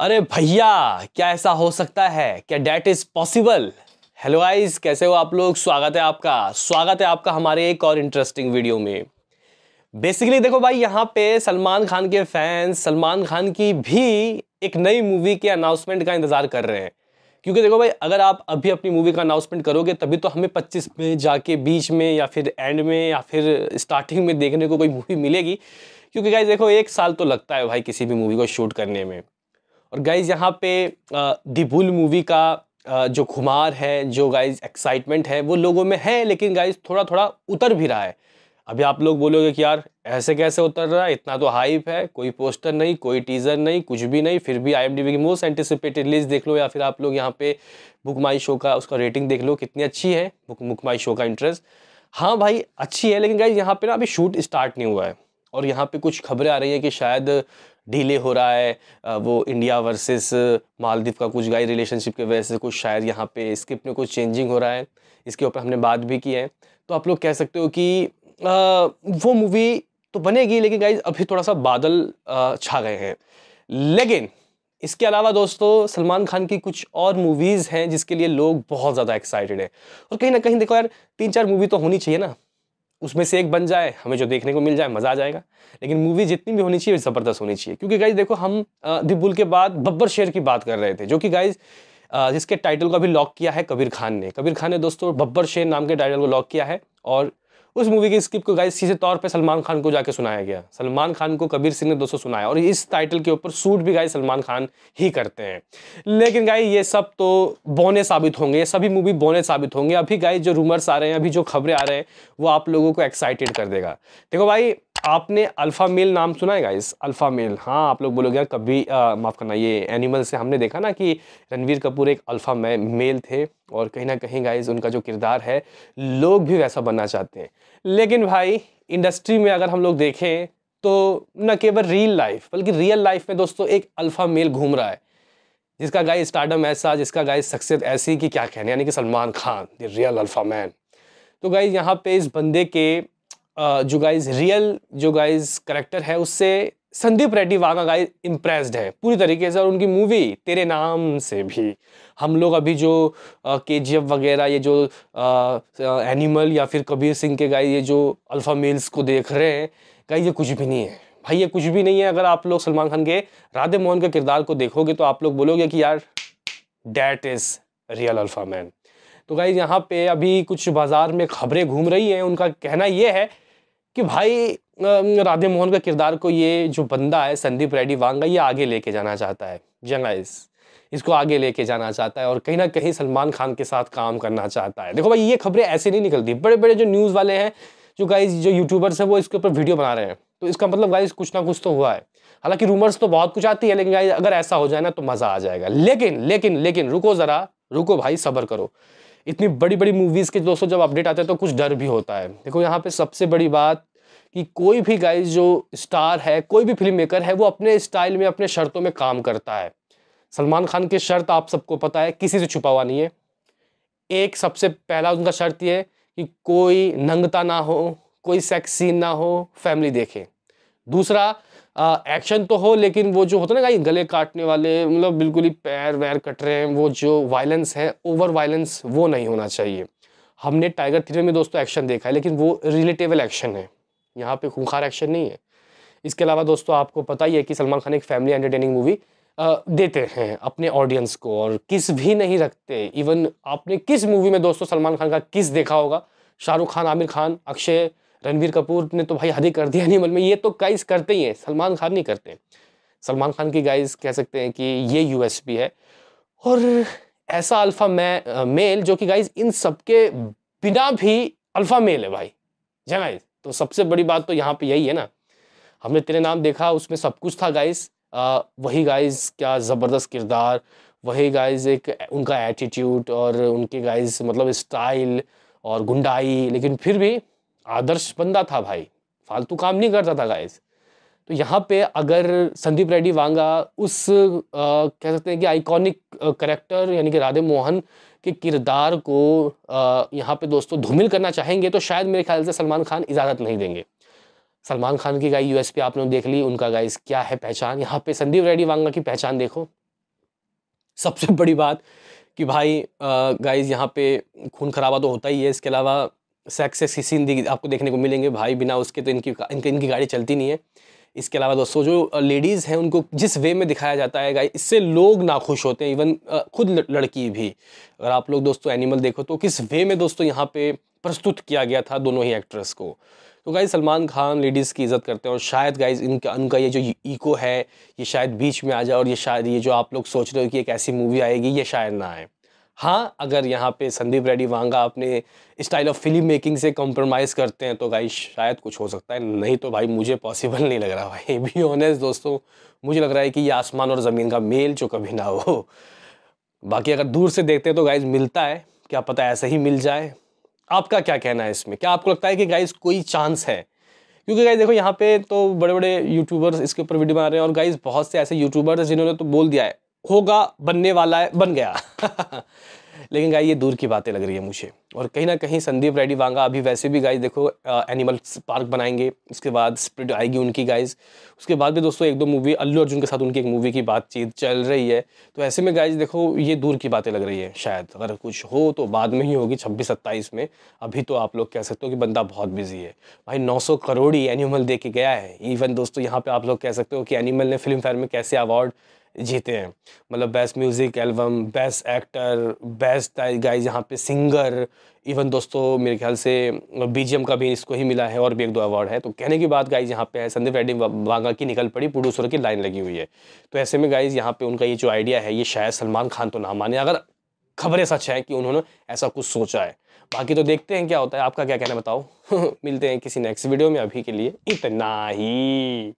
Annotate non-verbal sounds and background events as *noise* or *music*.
अरे भैया क्या ऐसा हो सकता है क्या that is possible hello eyes कैसे हो आप लोग स्वागत है आपका स्वागत है आपका हमारे एक और इंटरेस्टिंग वीडियो में बेसिकली देखो भाई यहाँ पे सलमान खान के फैंस सलमान खान की भी एक नई मूवी के अनाउंसमेंट का इंतज़ार कर रहे हैं क्योंकि देखो भाई अगर आप अभी अपनी मूवी का अनाउंसमेंट करोगे तभी तो हमें 25 में जाके बीच में या फिर एंड में या फिर स्टार्टिंग में देखने को कोई मूवी मिलेगी क्योंकि भाई देखो एक साल तो लगता है भाई किसी भी मूवी को शूट करने में और गाइज यहाँ पे दिबुल मूवी का जो खुमार है जो गाइज एक्साइटमेंट है वो लोगों में है लेकिन गाइज थोड़ा थोड़ा उतर भी रहा है अभी आप लोग बोलोगे कि यार ऐसे कैसे उतर रहा है इतना तो हाइप है कोई पोस्टर नहीं कोई टीज़र नहीं कुछ भी नहीं फिर भी आईएमडीबी की मोस्ट एंटिसिपेटेड लिस्ट देख लो या फिर आप लोग यहाँ पे बुक माई शो का उसका रेटिंग देख लो कितनी अच्छी है बुक बुक माई शो का इंटरेस्ट हाँ भाई अच्छी है लेकिन गाइज यहाँ पे ना अभी शूट स्टार्ट नहीं हुआ है और यहाँ पे कुछ खबरें आ रही हैं कि शायद डिले हो रहा है वो इंडिया वर्सेस मालदीव का कुछ गाई रिलेशनशिप के वजह से कुछ शायद यहाँ पे स्क्रिप्ट में कुछ चेंजिंग हो रहा है इसके ऊपर हमने बात भी की है तो आप लोग कह सकते हो कि आ, वो मूवी तो बनेगी लेकिन गाइज अभी थोड़ा सा बादल छा गए हैं लेकिन इसके अलावा दोस्तों सलमान खान की कुछ और मूवीज़ हैं जिसके लिए लोग बहुत ज़्यादा एक्साइटेड हैं और कहीं ना कहीं देखो यार तीन चार मूवी तो होनी चाहिए ना उसमें से एक बन जाए हमें जो देखने को मिल जाए मज़ा आ जाएगा लेकिन मूवी जितनी भी होनी चाहिए ज़बरदस्त होनी चाहिए क्योंकि गाइज देखो हम दिबुल के बाद बब्बर शेर की बात कर रहे थे जो कि गाइज जिसके टाइटल को अभी लॉक किया है कबीर खान ने कबीर खान ने दोस्तों बब्बर शेर नाम के टाइटल को लॉक किया है और उस मूवी की स्क्रिप्ट को गाइस सीधे तौर पे सलमान खान को जाके सुनाया गया सलमान खान को कबीर सिंह ने दोस्तों सुनाया और इस टाइटल के ऊपर सूट भी गाइस सलमान खान ही करते हैं लेकिन गाइस ये सब तो बोने साबित होंगे ये सभी मूवी बोने साबित होंगे अभी गाइस जो रूमर्स आ रहे हैं अभी जो खबरें आ रहे हैं वो आप लोगों को एक्साइटेड कर देगा देखो भाई आपने अल्फ़ा मेल नाम सुना है गाइस अल्फ़ा मेल हाँ आप लोग बोलोगे कभी माफ़ करना ये एनिमल से हमने देखा ना कि रणवीर कपूर एक अल्फ़ा मे, मेल थे और कहीं ना कहीं गाइस उनका जो किरदार है लोग भी वैसा बनना चाहते हैं लेकिन भाई इंडस्ट्री में अगर हम लोग देखें तो न केवल रियल लाइफ बल्कि रियल लाइफ में दोस्तों एक अल्फ़ा मेल घूम रहा है जिसका गाय स्टार्डम ऐसा जिसका गाय शख्सियत ऐसी कि क्या कहने यानी कि Salman Khan the real alpha man तो गाइज यहाँ पे इस बंदे के जो गाइज रियल जो गाइज करेक्टर है उससे संदीप रेड्डी वागा गाइज इम्प्रेस्ड है पूरी तरीके से और उनकी मूवी तेरे नाम से भी हम लोग अभी जो के जी एफ वगैरह ये जो आ, एनिमल या फिर कबीर सिंह के गाय ये जो अल्फ़ा मेल्स को देख रहे हैं गाय ये कुछ भी नहीं है भाई ये कुछ भी नहीं है अगर आप लोग सलमान खान के राधे मोहन के किरदार को देखोगे तो आप लोग बोलोगे कि यार that is real alpha man तो गाइज यहाँ पे अभी कुछ बाज़ार में खबरें घूम रही हैं उनका कहना ये है कि भाई राधे मोहन का किरदार को ये जो बंदा है संदीप रेड्डी वांगा ये आगे लेके जाना चाहता है जंगाइस इसको आगे लेके जाना चाहता है और कहीं ना कहीं सलमान खान के साथ काम करना चाहता है देखो भाई ये खबरें ऐसे नहीं निकलती बड़े बड़े जो न्यूज़ वाले हैं जो गाइज जो यूट्यूबर्स हैं वो इसके ऊपर वीडियो बना रहे हैं तो इसका मतलब गाइज कुछ ना कुछ तो हुआ है हालांकि रूमर्स तो बहुत कुछ आती है लेकिन गाइज अगर ऐसा हो जाए ना तो मज़ा आ जाएगा लेकिन लेकिन लेकिन रुको ज़रा रुको भाई सबर करो इतनी बड़ी बड़ी मूवीज़ के दोस्तों जब अपडेट आते हैं तो कुछ डर भी होता है देखो यहाँ पे सबसे बड़ी बात कि कोई भी गाइज जो स्टार है कोई भी फिल्म मेकर है वो अपने स्टाइल में अपने शर्तों में काम करता है सलमान खान की शर्त आप सबको पता है किसी से छुपा हुआ नहीं है एक सबसे पहला उनका शर्त ये है कि कोई नंगता ना हो कोई सेक्स सीन ना हो फैमिली देखें दूसरा एक्शन तो हो लेकिन वो जो होता है ना कहीं गले काटने वाले मतलब बिल्कुल ही पैर वैर कट रहे हैं वो जो वायलेंस है ओवर वायलेंस वो नहीं होना चाहिए हमने टाइगर थ्री में दोस्तों एक्शन देखा है लेकिन वो रिलेटेबल एक्शन है यहाँ पे खूंखार एक्शन नहीं है इसके अलावा दोस्तों आपको पता ही है कि सलमान खान एक फैमिली एंटरटेनिंग मूवी देते हैं अपने ऑडियंस को और किस भी नहीं रखते इवन आपने किस मूवी में दोस्तों सलमान खान का किस देखा होगा शाहरुख खान आमिर खान अक्षय रणवीर कपूर ने तो भाई हद कर दिया एनिमल में ये तो गाइस करते ही हैं सलमान खान नहीं करते हैं सलमान खान की गाइस कह सकते हैं कि ये यूएसपी है और ऐसा अल्फ़ा मै मेल जो कि गाइज इन सब के बिना भी अल्फ़ा मेल है भाई जय गाइज तो सबसे बड़ी बात तो यहाँ पे यही है ना हमने तेरे नाम देखा उसमें सब कुछ था गाइज वही गाइज क्या ज़बरदस्त किरदार वही गाइज एक उनका एटीट्यूड और उनके गाइज मतलब स्टाइल और गुंडाई लेकिन फिर भी आदर्श बंदा था भाई फालतू काम नहीं करता था गाइस तो यहाँ पे अगर संदीप रेड्डी वांगा उस आ, कह सकते हैं कि आइकॉनिक करेक्टर यानी कि राधे मोहन के किरदार को आ, यहाँ पे दोस्तों धूमिल करना चाहेंगे तो शायद मेरे ख्याल से सलमान खान इजाज़त नहीं देंगे सलमान खान की गाय यूएस पे आपने देख ली उनका गाइस क्या है पहचान यहाँ पे संदीप रेड्डी वांगा की पहचान देखो सबसे बड़ी बात कि भाई गाइस यहाँ पे खून खराबा तो होता ही है इसके अलावा सक्सेस की सीन आपको देखने को मिलेंगे भाई बिना उसके तो इनकी इनकी इनकी गाड़ी चलती नहीं है इसके अलावा दोस्तों जो लेडीज़ हैं उनको जिस वे में दिखाया जाता है गाइस इससे लोग नाखुश होते हैं इवन खुद लड़की भी अगर आप लोग दोस्तों एनिमल देखो तो किस वे में दोस्तों यहाँ पे प्रस्तुत किया गया था दोनों ही एक्ट्रेस को तो गाई सलमान खान लेडीज़ की इज़्ज़त करते हैं और शायद गाइज इनका उनका ये जो ईको है ये शायद बीच में आ जाए और ये शायद ये जो आप लोग सोच रहे हो कि एक ऐसी मूवी आएगी ये शायद ना आए हाँ अगर यहाँ पे संदीप रेड्डी वांगा अपने स्टाइल ऑफ फिल्म मेकिंग से कॉम्प्रोमाइज़ करते हैं तो भाई शायद कुछ हो सकता है नहीं तो भाई मुझे पॉसिबल नहीं लग रहा भाई भी *laughs* ऑनेस्ट दोस्तों मुझे लग रहा है कि ये आसमान और ज़मीन का मेल जो कभी ना हो बाकी अगर दूर से देखते हैं तो गाइज मिलता है क्या पता ऐसे ही मिल जाए आपका क्या कहना है इसमें क्या आपको लगता है कि गाइज कोई चांस है क्योंकि गाइज देखो यहाँ पे तो बड़े बड़े यूट्यूबर्स इसके ऊपर वीडियो बना रहे हैं और गाइज बहुत से ऐसे यूट्यूबर्स जिन्होंने तो बोल दिया है होगा बनने वाला है बन गया *laughs* लेकिन गाय ये दूर की बातें लग रही है मुझे और कहीं ना कहीं संदीप रेड्डी वांगा अभी वैसे भी गाइज देखो एनिमल्स पार्क बनाएंगे उसके बाद स्प्रिट आएगी उनकी गाइज उसके बाद भी दोस्तों एक दो मूवी अल्लू अर्जुन के साथ उनकी एक मूवी की बातचीत चल रही है तो ऐसे में गाइज देखो ये दूर की बातें लग रही है शायद अगर कुछ हो तो बाद में ही होगी छब्बीस सत्ताईस में अभी तो आप लोग कह सकते हो कि बंदा बहुत बिजी है भाई नौ करोड़ ही एनिमल दे के गया है इवन दोस्तों यहाँ पर आप लोग कह सकते हो कि एनिमल ने फिल्म फेयर में कैसे अवार्ड जीते हैं मतलब best music album best actor best guys यहाँ पे सिंगर इवन दोस्तों मेरे ख्याल से बीजीएम मतलब का भी इसको ही मिला है और भी एक दो अवार्ड है तो कहने की बात गाइज यहाँ पे है संदीप रेड्डी वांगा की निकल पड़ी प्रोड्यूसर की लाइन लगी हुई है तो ऐसे में गाइज यहाँ पे उनका ये जो आइडिया है ये शायद सलमान खान तो ना माने अगर खबरें सच है कि उन्होंने ऐसा कुछ सोचा है बाकी तो देखते हैं क्या होता है आपका क्या कहना बताओ *laughs* मिलते हैं किसी नेक्स्ट वीडियो में अभी के लिए इतना ही